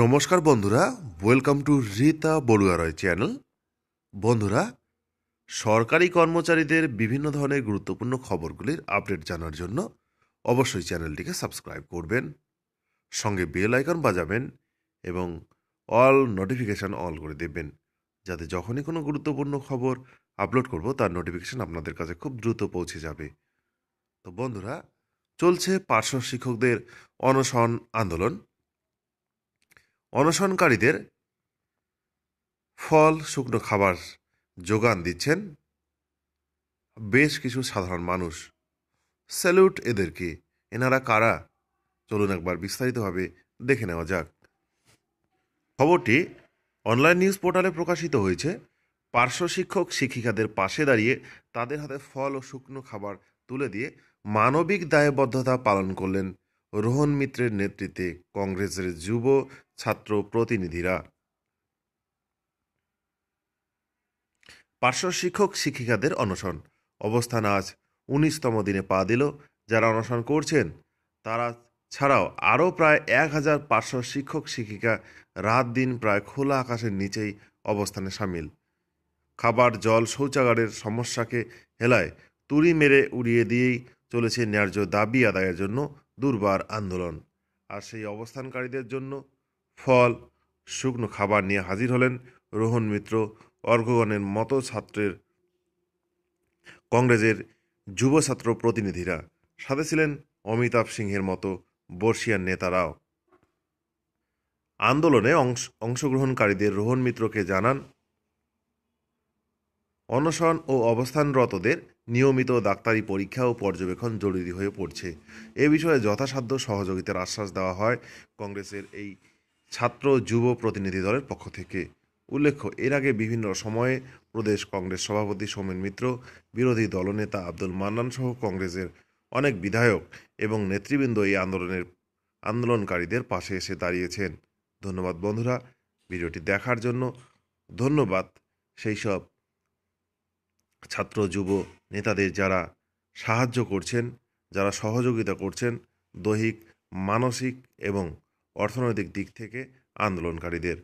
নমস্কার বন্ধুরা welcome to Rita Barua Roy channel বন্ধুরা সরকারি কর্মচারীদের বিভিন্ন ধরনের গুরুত্বপূর্ণ খবরগুলির আপডেট জানার জন্য অবশ্যই চ্যানেলটিকে সাবস্ক্রাইব করবেন সঙ্গে বেল আইকন বাজাবেন এবং অল নোটিফিকেশান অল করে দেবেন যাতে যখনই কোনো গুরুত্বপূর্ণ খবর আপলোড করব তার নোটিফিকেশান আপনাদের কাছে খুব দ্রুত পৌঁছে যাবে তো বন্ধুরা চলছে পার্শ্ব শিক্ষকদের অনশন আন্দোলন অনশনকারীদের ফল শুকনো খাবার যোগান দিচ্ছেন বেশ কিছু সাধারণ মানুষ স্যালুট এদেরকে এনারা কারা চলুন একবার বিস্তারিতভাবে দেখে নেওয়া যাক খবরটি অনলাইন নিউজ পোর্টালে প্রকাশিত হয়েছে পার্শ্ব শিক্ষক শিক্ষিকাদের পাশে দাঁড়িয়ে তাদের হাতে ফল ও শুকনো খাবার তুলে দিয়ে মানবিক দায়বদ্ধতা পালন করলেন রোহন মিত্রের নেতৃত্বে কংগ্রেসের যুব ছাত্র প্রতিনিধিরা পার্শ্ব শিক্ষক শিক্ষিকাদের অনশন অবস্থান আজ উনিশতম দিনে পা দিল যারা অনশন করছেন তারা ছাড়াও আরও প্রায় এক হাজার পাঁচশো শিক্ষক শিক্ষিকা রাত দিন প্রায় খোলা আকাশের নিচেই অবস্থানে সামিল খাবার জল শৌচাগারের সমস্যাকে হেলায় তুড়ি মেরে উড়িয়ে দিয়েই চলেছে ন্যায্য দাবি আদায়ের জন্য দুর্বার আন্দোলন আর সেই অবস্থানকারীদের জন্য ফল শুকনো খাবার নিয়ে হাজির হলেন রোহন মিত্র অর্ঘগণের মতো ছাত্রের কংগ্রেসের যুব ছাত্র প্রতিনিধিরা সাথে ছিলেন অমিতাভ সিংহের মতো বর্ষিয়ার নেতারাও আন্দোলনে অংশ অংশগ্রহণকারীদের রোহন মিত্রকে জানান অনশন ও অবস্থানরতদের নিয়মিত ডাক্তারি পরীক্ষা ও পর্যবেক্ষণ জরুরি হয়ে পড়ছে এ বিষয়ে যথাসাধ্য সহযোগিতার আশ্বাস দেওয়া হয় কংগ্রেসের এই ছাত্র যুব প্রতিনিধি দলের পক্ষ থেকে উল্লেখ্য এর আগে বিভিন্ন সময়ে প্রদেশ কংগ্রেস সভাপতি সোমেন মিত্র বিরোধী দলনেতা আব্দুল মান্নান সহ কংগ্রেসের অনেক বিধায়ক এবং নেতৃবৃন্দ এই আন্দোলনের আন্দোলনকারীদের পাশে এসে দাঁড়িয়েছেন ধন্যবাদ বন্ধুরা ভিডিওটি দেখার জন্য ধন্যবাদ সেই সব ছাত্র যুব নেতাদের যারা সাহায্য করছেন যারা সহযোগিতা করছেন দৈহিক মানসিক এবং অর্থনৈতিক দিক থেকে আন্দোলনকারীদের